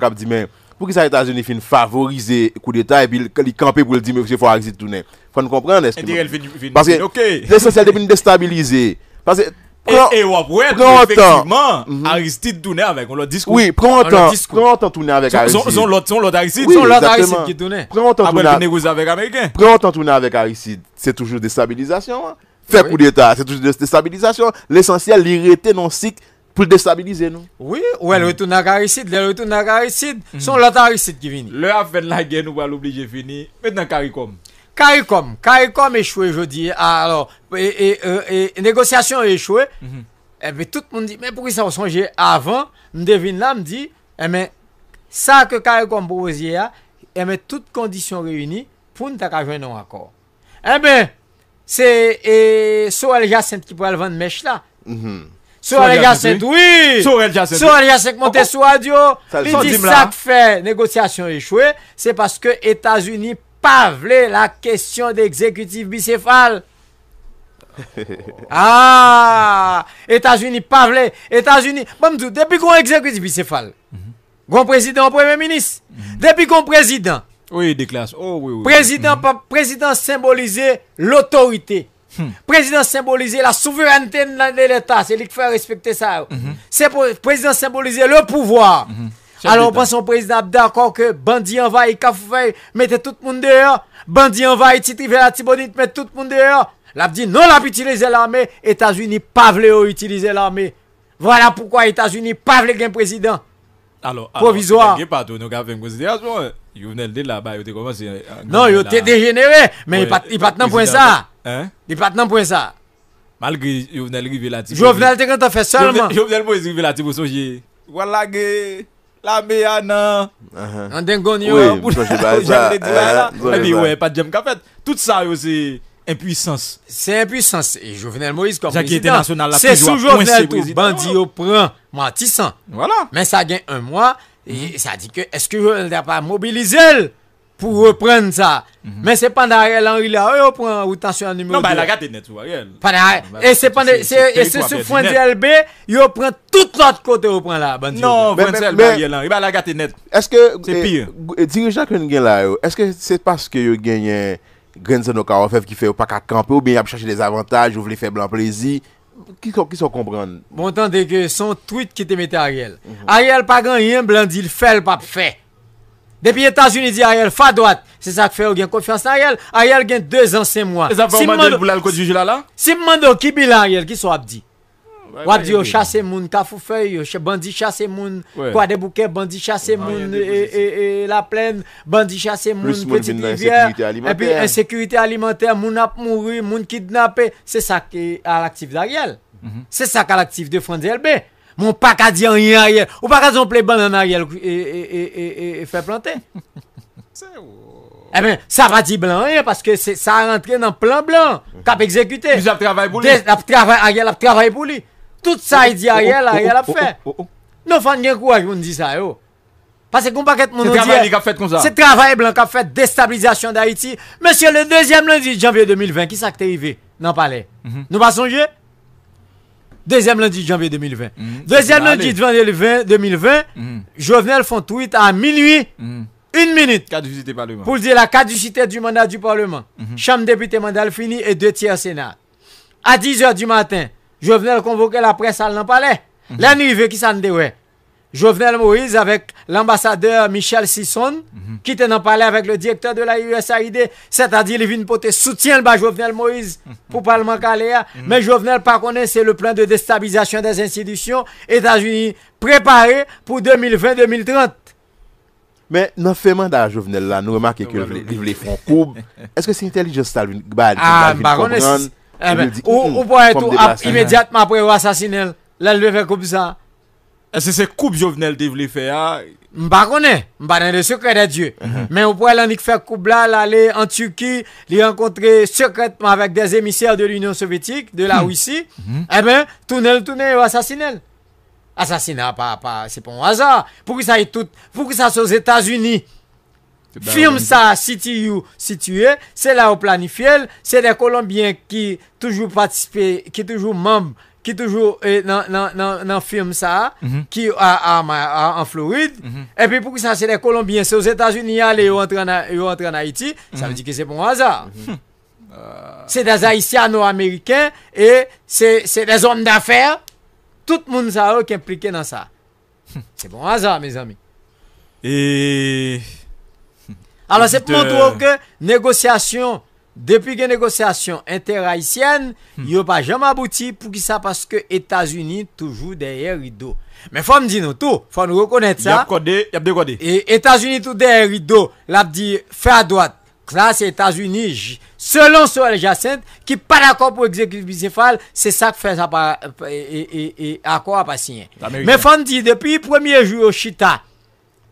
S4: pou ki sa etajeni fin favorize kou deta e bil li kampe pou li di mwese fwa arisid toune. Fwa nou komprende eskeman. E direl fin, fin, fin, ok. Paske, l'esensyal depi nou destabilize. Paske, pran, pran tan. E wapwè, pou efektiveman,
S2: mhm. arisid toune avek, on lòd diskou. Oui, pran tan, pran
S4: tan toune avek arisid. Son lòd, son lòd arisid, son lòd arisid ki toune. Pran tan,
S2: pran
S4: tan toune avek arisid, se toujou destabilizasyon. Fè kou deta, se toujou destabilizasyon. L'esensyal, l'irite non sik... pou l
S3: destabilize nou. Oui, ou el retouna karisid, l el retouna karisid, mhm. son lata harisid ki vini. Le a fen la gen nou pa l oblije vini, men nan karikom. Karikom, karikom echoue je di, e negociasyon echoue, e pe tout moun di, men pou ki sa wosanje avan, m devine la m di, sa ke karikom pou wosye a, e men tout kondisyon reyuni, pou n ta kajwen nan akor. E men, sou al jasent ki pou al vande mech la, m, m, m, gars c'est. oui! les
S2: les gars Jacek monter sur radio.
S3: Il dit ça que fait négociation échouée. C'est parce que États-Unis pavlé la question d'exécutif bicéphale. ah! États-Unis pavlé. États-Unis. Bon, depuis qu'on exécutif bicéphale, mhm. qu'on président, premier ministre, mhm. depuis qu'on président. Oui, déclasse. Oh, oui, oui. Président, mhm. président l'autorité. Président symbolise la souveraineté de l'État, c'est lui qui fait respecter ça. Mhm. C'est président symboliser le pouvoir. Mhm. Alors, on pense au président d'accord que bandit envahi, café, Mette tout le monde dehors. Bandit envahit titrivé la tibonite, mettez tout le monde dehors. L'a dit non, l'a utilisé l'armée. États-Unis, pas voulu utiliser l'armée. Voilà pourquoi États-Unis, pas voulu un président. Alors, provisoire.
S2: Hein. Non, il était dégénéré,
S3: mais il a pas de point ça. Il hein? pas de partenaires pour ça.
S2: Malgré Jovenel Rivé Jovenel te quand fait seulement. Jovenel Moïse Rivé là, tu peux songer. Voilà, la meilleure non. Uh-huh. En dingonio. Oui, oh. Et puis, euh, eh ouais, pas de
S3: jam fait. Tout ça, c'est impuissance. C'est impuissance. Et Jovenel Moïse comme président. C'est sous Jovenel tout. Bandit au prend, mentissant. Voilà. Mais ça gagne un mois. Et ça dit que, est-ce que Jovenel n'a pas mobilisé pou reprenn sa. Men mhm. se pande Ariel Henry la, yo pran non, non, eh, eh, ou tasyon an numero
S2: 2.
S3: E se se fwen di LB, yo pran tout l'ot
S2: kote yo pran la. Non, fwen di LB, Ariel Henry, ba la gaten net. E
S4: se se paske yo genye Grenzen Okarafev ki fe ou pakakampi ou beye ap chache des avantaj, ou vle fe blan plezi, ki son kompran?
S3: Bon, Montan deke son tweet ki te mette Ariel. Ariel pa gan yon, blan di l'fèl pap fèl. Depi Etasyouni di a yel fadouat, se sak fè ou gen konfians nan a yel, a yel gen 2 ansen mwa. Se ap fè ou mandèl boulal kou jujilala? Se ap mandèl ki bilan a yel, ki sou abdi. Wabdi ou chase moun, kafou fè, bandi chase moun, kwa debouke, bandi chase moun, la plèn, bandi chase moun, petit privyèr. Plus moun bin nan ensekurite alimentèr. E pi ensekurite alimentèr, moun ap moun rui, moun kidnapè, se sak a l'aktif nan a yel. Se sak a l'aktif de fondi el bè. mon pas qu'à dire rien yel. Ou pas exemple, dire play à en et et, et, et, fait planter. Eh bien, ça va dire blanc, hein, parce que ça ça rentré dans le plan blanc, cap exécuté. Il a travaillé pour lui. Il a travaillé pour lui. Tout ça, il dit Ariel, oh, oh, Ariel a oh, fait. Non, fan quoi courage on dit ça yo. Parce que combat mon C'est travail qui fait comme ça. C'est travail blanc qui a fait déstabilisation d'Haïti. Monsieur le deuxième lundi de janvier 2020, qui s'est arrivé dans le palais. Mhm. Nous pas songer Deuxième lundi de janvier 2020. Mhm. Deuxième lundi de janvier 2020, mhm. Jovenel font tweet à minuit, mhm. une minute.
S2: Caducité parlement.
S3: Pour dire la caducité du mandat du Parlement. Chambre députée mandat fini et deux tiers Sénat. À 10h du matin, Jovenel convoque la presse à l'en palais. La nuit, qui s'en déroule. Jovenel Moïse avec l'ambassadeur Michel Sisson, mhm. qui était en parler avec le directeur de la USAID, c'est-à-dire il vient porter soutien à Jovenel Moïse mhm. pour pour Parlement Caléa. Mhm. Mais Jovenel pas connaît, c'est le plan de déstabilisation des institutions États-Unis préparé pour 2020-2030.
S4: Mais dans le fait mandat Jovenel là, nous remarquons que les voulait font courbe. Est-ce que c'est intelligence ça Ah, bah,
S3: ou, ou, être être immédiatement après l'assassinat, là, le fait comme ça. Est-ce que c'est coupe Jovenel qui voulait faire Je ne pas le secret de Dieu. Uh-huh. Mais on pourrait aller faire coupe là, aller en Turquie, les rencontrer secrètement avec des émissaires de l'Union soviétique, de la hmm. Russie. Hmm. Eh ben, tunnel tunnel assassinel. Assassinat pas pas, c'est pas un hasard. Pour que ça aille tout, pour que ça soit aux États-Unis. Firme ça, you situé, e, c'est là au planifié, c'est des Colombiens qui toujours participent, qui toujours membres qui toujours dans e le film ça, qui mhm. en Floride. Mhm. Et puis pour ça, c'est des Colombiens, c'est aux États-Unis, ils entrent en Haïti, ça mhm. veut dire que c'est bon hasard. Hum. Euh, c'est des Haïtiano-Américains et c'est des hommes d'affaires. Tout le monde ça impliqué dans ça. Hum. C'est bon hasard, mes amis.
S2: Et.
S3: Alors, c'est pour montrer euh, que négociation, Depi gen negosyasyon inter-raisyen, hmm. yo pa jom abouti pou ki sa paske Etasuni toujou derye ridou. Men fòm di nou tou, fòm nou rekonnait sa. E Etasuni tou derye ridou, la di fè a doat, klas Etasuni, selon sou reja sent, ki pa d'akor pou ekzeklif bisefal, se sa fè e, e, akor apasyen. Men fòm di, depi premier jou chita,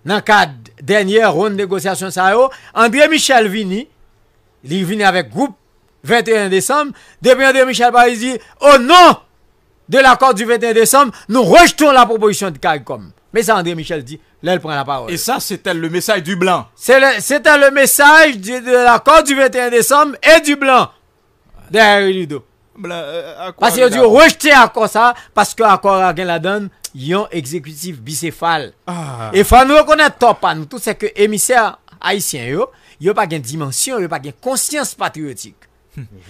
S3: nan ka denye roun negosyasyon sa yo, André Michel vini, Il venu avec groupe 21 décembre. Depuis André Michel Paris dit, au nom de l'accord du 21 décembre, nous rejetons la proposition de CARICOM. Mais ça, André Michel dit, là, il prend la parole. Et ça, c'était le message du blanc. C'était le, message de, l'accord du 21 décembre et du blanc. Derrière Ludo.
S2: Euh, parce qu'il a dû rejeter
S3: l'accord, ça, parce que la donne, y a exécutif bicéphale. Et ah. Et faut nous reconnaître top, nous, tout ce que émissaire haïtien, yo, il a pas de dimension, a pas de conscience patriotique.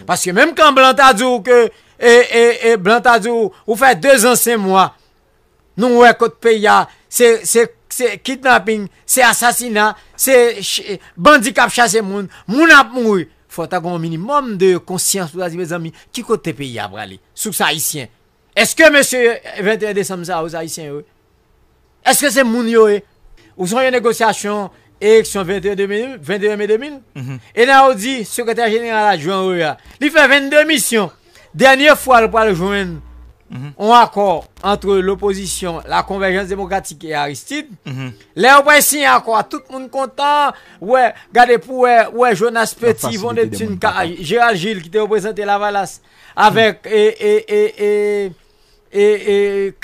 S3: Parce que même quand Blanc que et, eh, et, eh, eh, Blanc a ou fait deux ans cinq mois, nous ouais côté pays c'est c'est c'est kidnapping, c'est assassinat, c'est Bandicap chasser chasse moun, moun a Il Faut avoir un minimum de conscience pour dire mes amis, qui côté pays a aller sous haïtien. Est-ce que monsieur 21 décembre ça aux Est-ce que c'est moun yo Ou sont une négociation élection 21, mai 2000. Mhm. Et là, on dit, secrétaire général adjoint e il fait 22 missions. Dernière fois, le a joindre mhm. un accord entre l'opposition, la convergence démocratique et Aristide. Mhm. Là, on Tout le monde content. Ouais, regardez pour ouais, Jonas Petit, Gérald Gilles qui était représenté la Valas avec et, et, et, et, et,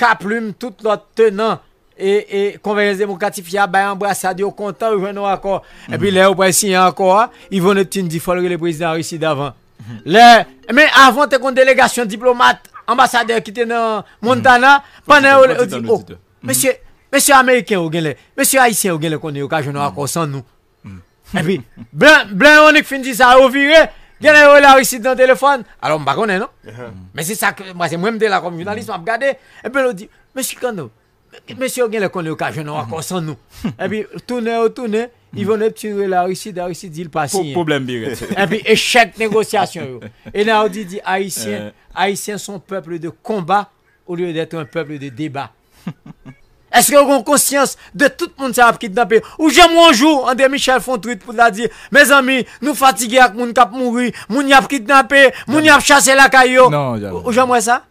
S3: tout notre tenant. E, e konverens demokratif ya bayan Brassad yo kontan ou ven nou akon E pi le ou presi an akon Yvonne Tindifol ou le prezident Rissi davan Le, men avante kon delegasyon diplomat Ambasade kite nan Montana Pane ou le ou di Monsie, monsie Ameriken ou genle Monsie Aisyen ou genle kone yo kajon nou akon san nou mm. E pi Blan, blan onik fin di sa ou vire Genle ou le Rissi dan telefone Alo mba konen nou Mwen se mwen mde la komunalisme ap gade E pi nou di, monsie kando Monsieur Guen le occasion encore sans nous. Et puis tourner oh, tourner, ils vont tirer la Russie, la Russie dit le passé. Problème bien. Et puis échec négociation. Et là on dit les euh. haïtiens sont peuple de combat au lieu d'être un peuple de débat. Est-ce que vous avez conscience de tout le monde qui a kidnappé Ou j'aime un jour, André Michel Fontruit pour la dire, mes amis, nous fatigués avec ont mouru, les gens y a kidnappé, gens y a chassé la caillou. Ou j'aime ça?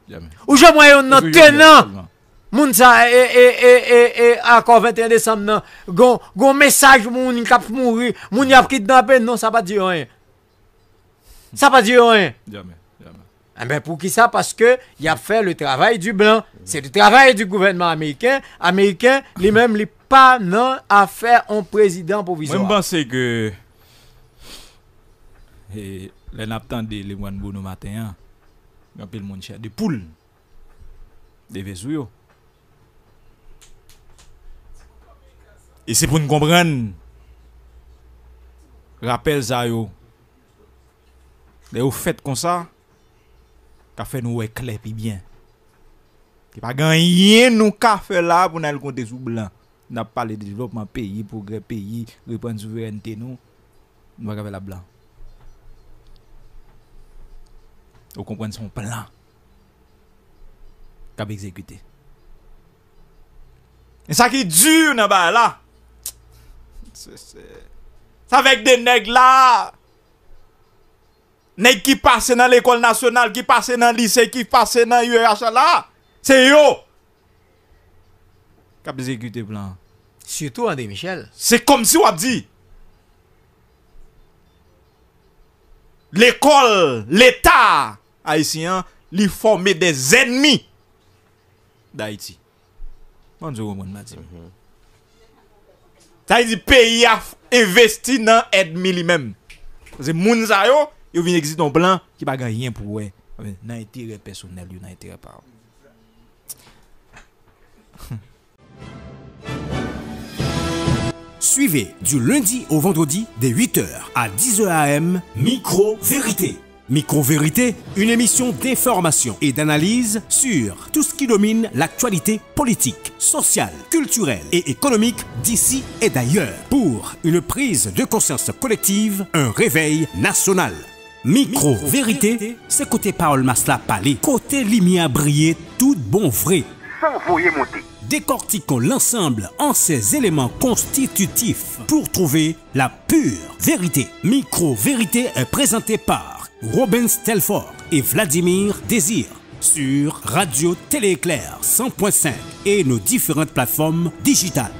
S3: Ou j'aime un tenant Moun sa, e, e, e, e, e, akor 21 Desem nan, goun, goun mesaj moun, kap moun ri, moun yap ki dnape, non, sa pa di yon. Sa pa di yon.
S2: Jamen, jamen.
S3: Emen, eh pou ki sa, paske, yap fe le travay du blan. Se le travay du gouvenman Ameriken, Ameriken, li menm li pa nan, a fe an prezident pou vizor. Mwen mban se ke,
S2: le nap tan de li mwen bono maten, yon apel moun chè, de poul, de vezou yo. Et c'est pour nous comprendre. Rappel ça yo. fait fait comme ça, qu'a fait nous éclair puis bien. Qui pas gagné nous qu'a là pour nous compter sous blanc. N'a pas le développement pays, progrès pays, reprendre souveraineté nous. Nous va faire la blanc. Vous comprenez son plan qu'a exécuté. Et ça qui est dur bas là Sa vek de neg la Neg ki pase nan l'ekol nasyonal Ki pase nan lise, ki pase nan yoy asya la Se yo Kapize kute plan Siyoto wade Michel Se kom si wade L'ekol, l'etat Aisyen Li forme de zenni Da iti Bonjou bonjou Bonjou Ta yi di peyi a investi nan edmi li Parce Se moun sa yo, yo vin exiton plan ki pas gan yen pou we. Nan etere personel yo, nan etere pa
S1: Suivez du lundi au vendredi des 8h à 10h AM Micro Vérité. Micro-vérité, une émission d'information et d'analyse sur tout ce qui domine l'actualité politique, sociale, culturelle et économique d'ici et d'ailleurs pour une prise de conscience collective, un réveil national. Micro-vérité, c'est côté Paul masla Palais. côté Limia briller, tout bon vrai. Sans monter. Décortiquons l'ensemble en ses éléments constitutifs pour trouver la pure vérité. Micro-vérité est présentée par Robin Stelford et Vladimir Désir sur Radio Téléclair 100.5 et nos différentes plateformes digitales.